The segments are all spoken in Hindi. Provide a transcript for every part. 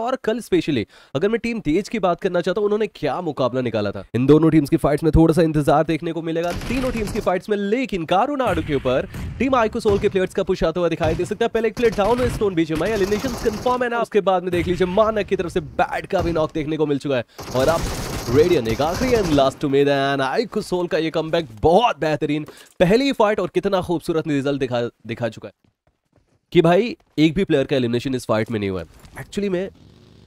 और कल स्पेशली अगर मैं टीम तेज की बात करना चाहता हूं उन्होंने क्या मुकाबला निकाला था इन दोनों टीम्स की फाइट्स में थोड़ा सा इंतजार देखने को मिलेगा तीनों टीम्स की फाइट्स में लेकिन कारोनाडो के ऊपर टीम आइकोसोल के प्लेयर्स का पुश आता हुआ दिखाई दे सकता है पहले एक प्लेयर डाउन हुए स्टोन बीच में एलिनेशन कंफर्म है ना उसके बाद में देख लीजिए मानक की तरफ से बैट का भी नॉक देखने को मिल चुका है और अब रेडियन एक आखिरी एंड लास्ट उम्मीद आइकोसोल का ये कम बहुत बेहतरीन पहली फाइट और कितना खूबसूरत रिजल्ट दिखा दिखा चुका है कि भाई एक भी प्लेयर का एलिमिनेशन इस फाइट में नहीं हुआ है एक्चुअली में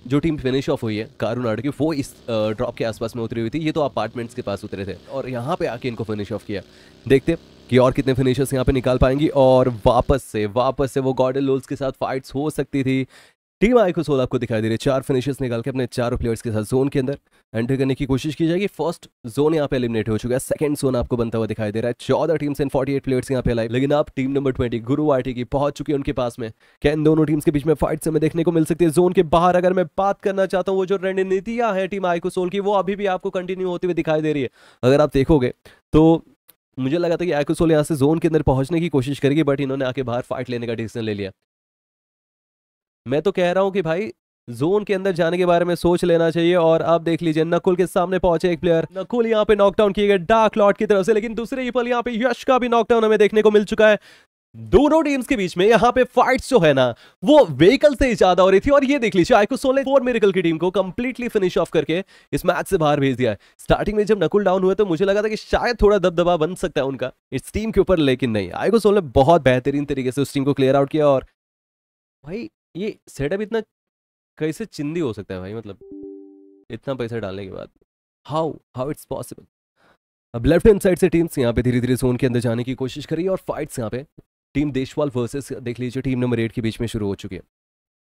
जो टीम फिनिश ऑफ हुई है कारून आड़ की वो इस ड्रॉप के आसपास में उतरी हुई थी ये तो अपार्टमेंट्स के पास उतरे थे और यहाँ पे आके इनको फिनिश ऑफ किया देखते कि और कितने फिनिशर्स यहाँ पे निकाल पाएंगी और वापस से वापस से वो गॉर्डन लोल्स के साथ फाइट्स हो सकती थी टीम आई को आपको दिखाई दे रही है चार फिनिशेस निकाल के अपने चारों प्लेयर्स के साथ जोन के अंदर एंटर करने की कोशिश की जाएगी फर्स्ट जोन यहाँ पे एलिमिनेट हो चुका है सेकंड जोन आपको बनता हुआ दिखाई दे रहा है चौदह teams and forty eight players यहाँ पे लाइव लेकिन आप टीम नंबर ट्वेंटी गुरु आर की पहुंच चुकी है उनके पास में क्या इन दोनों टीम्स के बीच में फाइट हमें देखने को मिल सकती है जोन के बाहर अगर मैं बात करना चाहता हूँ वो जो रणनीतियाँ हैं टीम आई को की वो अभी भी आपको कंटिन्यू होती हुई दिखाई दे रही है अगर आप देखोगे तो मुझे लगा था कि आइकोसोल यहाँ से जोन के अंदर पहुंचने की कोशिश करेगी बट इन्होंने आके बाहर फाइट लेने का डिसीजन ले लिया मैं तो कह रहा हूं कि भाई जोन के अंदर जाने के बारे में सोच लेना चाहिए और आप देख लीजिए नकुल के सामने पहुंचे एक प्लेयर नकुल यहाँ पे नॉकडाउन किए गए डार्क लॉट की तरफ से लेकिन दूसरे ही पल यहाँ पे यश का भी नॉकडाउन हमें देखने को मिल चुका है दोनों टीम्स के बीच में यहाँ पे फाइट्स जो है ना वो व्हीकल से ही ज्यादा हो रही थी और ये देख लीजिए आइको सोले ने फोर मेरिकल की टीम को कंप्लीटली फिनिश ऑफ करके इस मैच से बाहर भेज दिया है स्टार्टिंग में जब नकुल डाउन हुए तो मुझे लगा था कि शायद थोड़ा दबदबा बन सकता है उनका इस टीम के ऊपर लेकिन नहीं आयको सोल ने बहुत बेहतरीन तरीके से उस टीम को क्लियर आउट किया और भाई ये सेटअप इतना कैसे चिंदी हो सकता है भाई मतलब इतना पैसा डालने के बाद हाउ हाउ इट्स पॉसिबल अब लेफ्ट हैंड साइड से टीम्स यहाँ पे धीरे धीरे जोन के अंदर जाने की कोशिश करी और फाइट्स यहाँ पे टीम देशवाल वर्सेस देख लीजिए टीम नंबर एट के बीच में शुरू हो चुकी है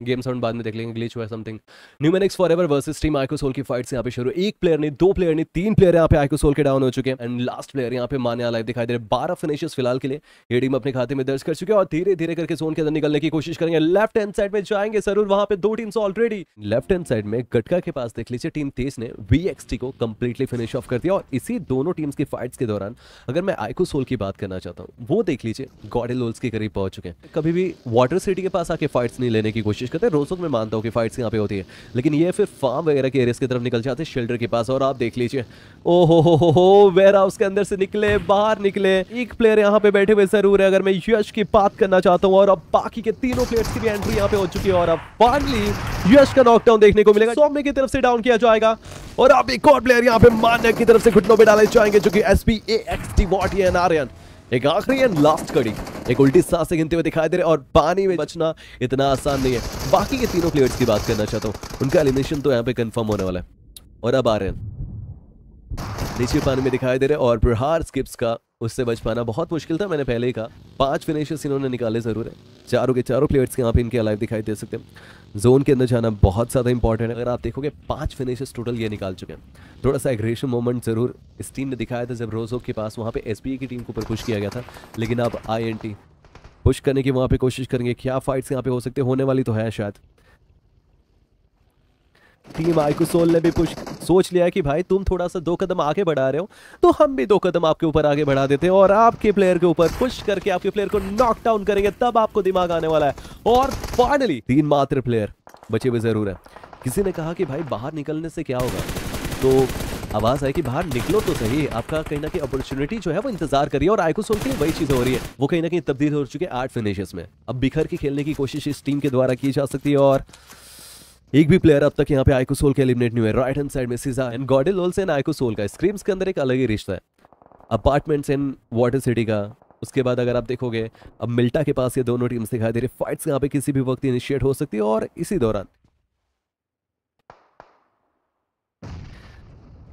गेम साउंड बाद में देख लेंगे ग्लिच हुआ समथिंग न्यूमेनिक्स फॉर एवर वर्सेज टीम आइकोसोल की फाइट्स यहाँ पे शुरू एक प्लेयर ने दो प्लेयर ने तीन प्लेयर यहाँ पे आइकोसोल के डाउन हो चुके हैं एंड लास्ट प्लेयर यहाँ पे माने लाइव दिखाई दे रहे बारह फिनिशेस फिलहाल के लिए ये टीम अपने खाते में दर्ज कर चुके हैं और धीरे धीरे करके जोन के अंदर निकलने की कोशिश करेंगे लेफ्ट हैंड साइड में जाएंगे सरूर वहां पे दो teams already left hand side में गटका के पास देख लीजिए टीम तेज ने वी को कंप्लीटली फिनिश ऑफ कर दिया और इसी दोनों टीम्स की फाइट्स के दौरान अगर मैं आइकोसोल की बात करना चाहता हूँ वो देख लीजिए लोल्स के करीब पहुंच चुके हैं कभी भी वाटर सिटी के पास आके फाइट्स नहीं लेने की कोशिश कोशिश करते हैं रोसुक में मानता हूँ कि फाइट्स यहाँ पे होती है लेकिन ये फिर फार्म वगैरह के एरियस की तरफ निकल जाते हैं शेल्टर के पास और आप देख लीजिए ओ हो हो हो हो वेयर हाउस के अंदर से निकले बाहर निकले एक प्लेयर यहाँ पे बैठे हुए जरूर है अगर मैं यश की बात करना चाहता हूँ और अब बाकी के तीनों प्लेयर्स की भी एंट्री यहाँ पे हो चुकी है और अब फाइनली यश का नॉकडाउन देखने को मिलेगा सोमे की तरफ से डाउन किया जाएगा और अब एक और प्लेयर यहाँ पे मान्य की तरफ से घुटनों पर डाले जाएंगे जो कि S P A X T what N Aryan एक आखिरी एंड लास्ट कड़ी एक उल्टी से गिनते हुए दिखाई दे रहे और पानी में बचना इतना आसान नहीं है बाकी के तीनों प्लेयर्स की बात करना चाहता हूँ उनका एलिमिनेशन तो यहाँ पे कंफर्म होने वाला है और अब आ रहे हैं नीचे पानी में दिखाई दे रहे और प्रहार स्किप्स का उससे बच पाना बहुत मुश्किल था मैंने पहले ही कहा पांच फिनिशर्स इन्होंने निकाले ज़रूर है चारों के चारों प्लेयर्स के यहाँ पे इनके अलाइव दिखाई दे सकते हैं जोन के अंदर जाना बहुत ज़्यादा इंपॉर्टेंट है अगर आप देखोगे पांच फिनिशर्स टोटल ये निकाल चुके हैं थोड़ा सा एग्रेशन मोमेंट ज़रूर इस टीम ने दिखाया था जब रोजो के पास वहाँ पर एस की टीम को ऊपर पुश किया गया था लेकिन आप आई पुश करने की वहाँ पर कोशिश करेंगे क्या फाइट्स यहाँ पे हो सकते होने वाली तो है शायद टीम आइकोसोल ने भी कुछ सोच लिया कि भाई तुम थोड़ा सा दो कदम आगे बढ़ा रहे हो तो हम भी दो कदम आपके ऊपर आगे बढ़ा देते हैं और आपके प्लेयर के ऊपर पुश करके आपके प्लेयर को नॉक डाउन करेंगे तब आपको दिमाग आने वाला है और फाइनली तीन मात्र प्लेयर बचे हुए जरूर है किसी ने कहा कि भाई बाहर निकलने से क्या होगा तो आवाज आई कि बाहर निकलो तो सही आपका कहीं ना कहीं अपॉर्चुनिटी जो है वो इंतजार करिए और आयको सोल की वही चीज हो रही है वो कहीं ना कहीं तब्दील हो चुके आठ फिनिशेस में अब बिखर के खेलने की कोशिश इस टीम के द्वारा की जा सकती है और एक भी प्लेयर अब तक यहाँ पे आइकोसोल के एलिमिनेट नहीं हुआ राइट हैंड साइड में सीजा एंड गॉडिल ओल्स एंड आइको का स्क्रीम्स के अंदर एक अलग ही रिश्ता है अपार्टमेंट्स एंड वाटर सिटी का उसके बाद अगर आप देखोगे अब मिल्टा के पास ये दोनों टीम्स दिखाई दे रही फाइट्स यहाँ पे किसी भी वक्त इनिशिएट हो सकती है और इसी दौरान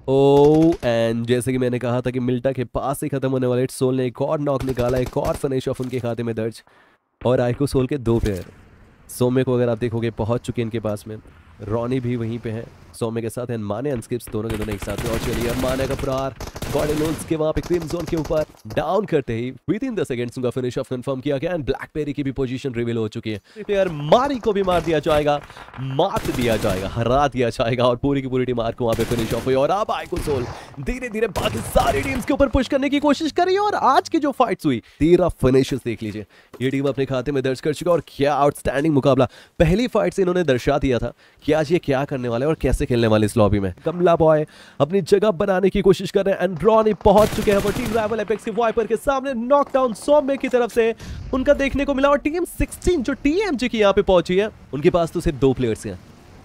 ओ oh, एंड जैसे कि मैंने कहा था कि मिल्टा के पास ही खत्म होने वाले सोल ने एक और नॉक निकाला एक और फनेश ऑफ उनके खाते में दर्ज और आइको सोल के दो पेयर सोमे को अगर आप देखोगे पहुंच चुके हैं इनके पास में रॉनी भी वहीं पे है सोमे के साथ एंड माने अनस्किप्स दोनों के दोनों एक साथ और चलिए माने का प्रार के के ऊपर डाउन करते ही विद इन द सेकंड्स उनका फिनिश ऑफ कंफर्म किया गया एंड की भी पोजीशन रिवील हो चुकी है प्लेयर मारी को भी मार दिया जाएगा मात दिया जाएगा हरा दिया जाएगा और पूरी की पूरी टीम को वहां पे फिनिश ऑफ हुई और अब धीरे धीरे बाकी सारी टीम्स के ऊपर पुश करने की कोशिश करी और आज की जो फाइट्स हुई तेरह फिनिश देख लीजिए ये टीम अपने खाते में दर्ज कर चुका और क्या आउटस्टैंडिंग मुकाबला पहली फाइट से इन्होंने दर्शा दिया था कि आज ये क्या करने वाले और कैसे खेलने वाले इस लॉबी में कमला बॉय अपनी जगह बनाने की कोशिश कर रहे हैं एंड पहुंच चुके हैं वो टीम राइवल एपेक्स के वाइपर के सामने नॉकडाउन सोमे की तरफ से उनका देखने को मिला और टीम 16 जो टीएमजी की यहां पे पहुंची है उनके पास तो सिर्फ दो प्लेयर्स हैं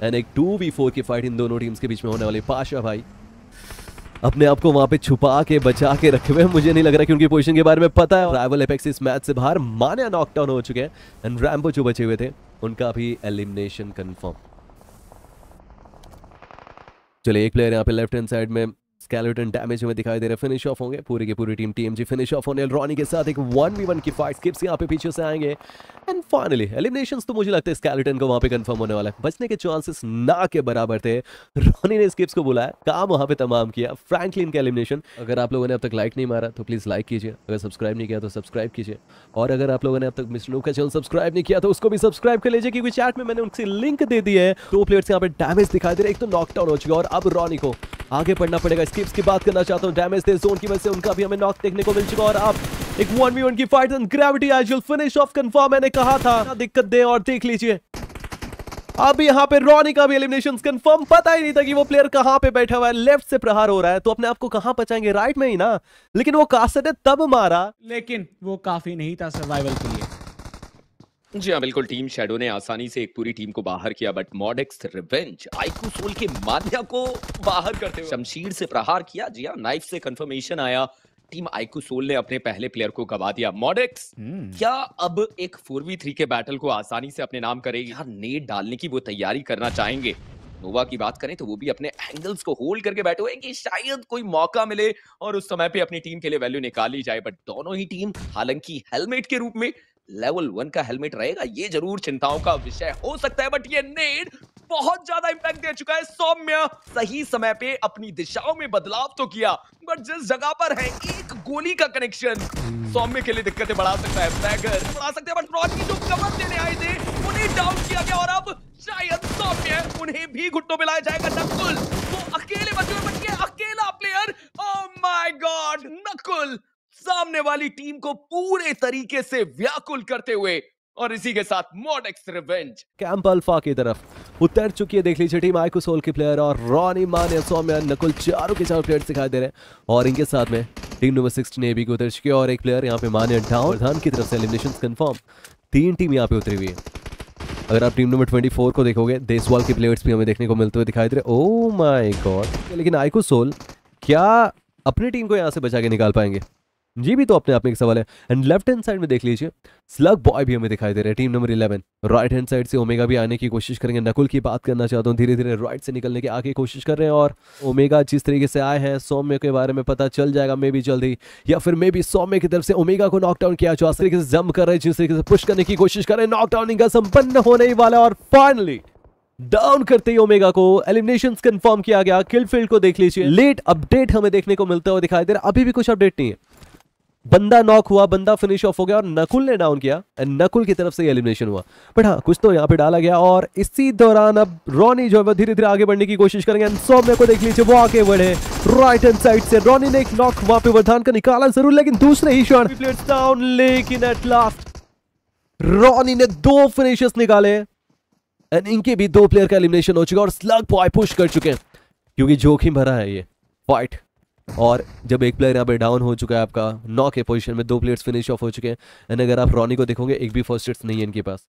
एंड एक 2v4 की फाइट इन दोनों टीम्स के बीच में होने वाली पाशा भाई अपने आप को वहां पे छुपा के बचा के रखे हुए मुझे नहीं लग रहा कि उनकी पोजीशन के बारे में पता है राइवल एपेक्स इस मैच से बाहर मान्या नॉकडाउन हो चुके हैं एंड रैम्बो जो बचे हुए थे उनका भी एलिमिनेशन कंफर्म चलिए एक प्लेयर यहाँ पे लेफ्ट हैंड साइड में स्केलेटन डैमेज हमें दिखाई दे रहे फिनिश ऑफ होंगे पूरी की पूरी टीम टीएमजी फिनिश ऑफ होने रॉनी के साथ एक वन वी वन की फाइट स्किप्स यहाँ पे पीछे से आएंगे एंड फाइनली एलिमिनेशन तो मुझे लगता है स्केलेटन को वहाँ पे कंफर्म होने वाला है बचने के चांसेस ना के बराबर थे रॉनी ने स्किप्स को बुलाया काम वहाँ पे तमाम किया फ्रैंकलिन का एलिमिनेशन अगर आप लोगों ने अब तक लाइक नहीं मारा तो प्लीज़ लाइक कीजिए अगर सब्सक्राइब नहीं किया तो सब्सक्राइब कीजिए और अगर आप लोगों ने अब तक मिस्टर लू का चैनल सब्सक्राइब नहीं किया तो उसको भी सब्सक्राइब कर लीजिए क्योंकि चैट में मैंने उनसे लिंक दे दी है दो प्लेयर्स यहाँ पे डैमेज दिखाई दे रहे एक तो नॉकडाउन हो चुका और अब रॉनी को आगे पढ़ना पड़ेगा स्किप्स की बात करना चाहता हूँ डैमेज थे जोन की वजह से उनका भी हमें नॉक देखने को मिल चुका और अब एक वन वी वन की फाइट ग्रेविटी एजुअल फिनिश ऑफ कंफर्म मैंने कहा था दिक्कत दे और देख लीजिए अब यहाँ पे रॉनी का भी एलिमिनेशन कंफर्म पता ही नहीं था कि वो प्लेयर कहाँ पे बैठा हुआ है लेफ्ट से प्रहार हो रहा है तो अपने आप को कहाँ बचाएंगे राइट में ही ना लेकिन वो कासर ने तब मारा लेकिन वो काफी नहीं था सर्वाइवल के लिए जी हाँ बिल्कुल टीम शेडो ने आसानी से एक पूरी टीम को बाहर किया बट मॉडेक्स रिवेंज आईकू सोल के माध्यम को बाहर करते हुए शमशीर से प्रहार किया जी हाँ नाइफ से कंफर्मेशन आया टीम आईकू सोल ने अपने पहले प्लेयर को गवा दिया मॉडेक्स हम्म। क्या अब एक फोर वी थ्री के बैटल को आसानी से अपने नाम करेगी यार नेट डालने की वो तैयारी करना चाहेंगे नोवा की बात करें तो वो भी अपने एंगल्स को होल्ड करके बैठे हुए कि शायद कोई मौका मिले और उस समय पे अपनी टीम के लिए वैल्यू निकाली जाए बट दोनों ही टीम हालांकि हेलमेट के रूप में लेवल वन का हेलमेट रहेगा ये जरूर चिंताओं का विषय हो सकता है बट ये नेड बहुत ज्यादा इंपैक्ट दे चुका है सौम्य सही समय पे अपनी दिशाओं में बदलाव तो किया बट जिस जगह पर है एक गोली का कनेक्शन सौम्य के लिए दिक्कतें बढ़ा सकता है बैगर बढ़ा सकते हैं बट रॉज की जो कवर देने आए थे उन्हें डाउन किया गया और अब शायद सौम्य उन्हें भी घुटनों में लाया जाएगा नकुल वो अकेले बचे बच बट अकेला player oh my god Nakul सामने वाली टीम को पूरे तरीके से व्याकुल करते हुए और इसी के साथ मोडेक्स रिवेंज कैंप अल्फा की तरफ उतर चुकी है देख लीजिए टीम आयकू के प्लेयर और रॉनी मान या सौम्य नकुल चारों के चारों प्लेयर दिखाई दे रहे हैं और इनके साथ में टीम नंबर सिक्स ने भी उतर चुकी है और एक प्लेयर यहाँ पे मान्य डाउन धान की तरफ से एलिमिनेशन कन्फर्म तीन टीम यहाँ पे उतरी हुई है अगर आप टीम नंबर 24 को देखोगे देसवाल के प्लेयर्स भी हमें देखने को मिलते हुए दिखाई दे रहे ओ माय गॉड लेकिन आइको क्या अपनी टीम को यहाँ से बचा के निकाल पाएंगे ये भी तो अपने आप में एक सवाल है एंड लेफ्ट हैंड साइड में देख लीजिए स्लग बॉय भी हमें दिखाई दे रहे हैं team number eleven right hand side से ओमेगा भी आने की कोशिश करेंगे नकुल की बात करना चाहता हूँ धीरे धीरे राइट से निकलने की आगे कोशिश कर रहे हैं और ओमेगा जिस तरीके से आए हैं सौम्य के बारे में पता चल जाएगा मे भी जल्दी या फिर मे भी सौम्य की तरफ से ओमेगा को नॉकडाउन किया जो तरीके से जम कर रहे जिस तरीके से पुष्ट करने की कोशिश कर रहे हैं नॉकडाउन इनका संपन्न होने ही वाला और फाइनली डाउन करते ही ओमेगा को एलिमिनेशन कंफर्म किया गया किल फील्ड को देख लीजिए लेट अपडेट हमें देखने को मिलता हुआ दिखाई दे रहा अभी भी कुछ अपडेट नहीं है बंदा नॉक हुआ बंदा फिनिश ऑफ हो गया और नकुल ने डाउन किया नकुल की तरफ से एलिमिनेशन हुआ बट हाँ कुछ तो यहाँ पे डाला गया और इसी दौरान अब रॉनी जो है वो धीरे धीरे आगे बढ़ने की कोशिश करेंगे एंड सौम्य को देख लीजिए वो आगे बढ़े राइट हैंड साइड से रॉनी ने एक नॉक वहां पे वरदान का निकाला जरूर लेकिन दूसरे ही शॉट डाउन लेकिन एट लास्ट रॉनी ने दो फिनिशेस निकाले एंड इनके भी दो प्लेयर का एलिमिनेशन हो चुका और स्लग पॉय पुश कर चुके हैं क्योंकि जोखिम भरा है ये फाइट और जब एक प्लेयर यहाँ पे डाउन हो चुका है आपका नौ के पोजीशन में दो प्लेयर्स फिनिश ऑफ हो चुके हैं एंड अगर आप रॉनी को देखोगे एक भी फर्स्ट एड्स नहीं है इनके पास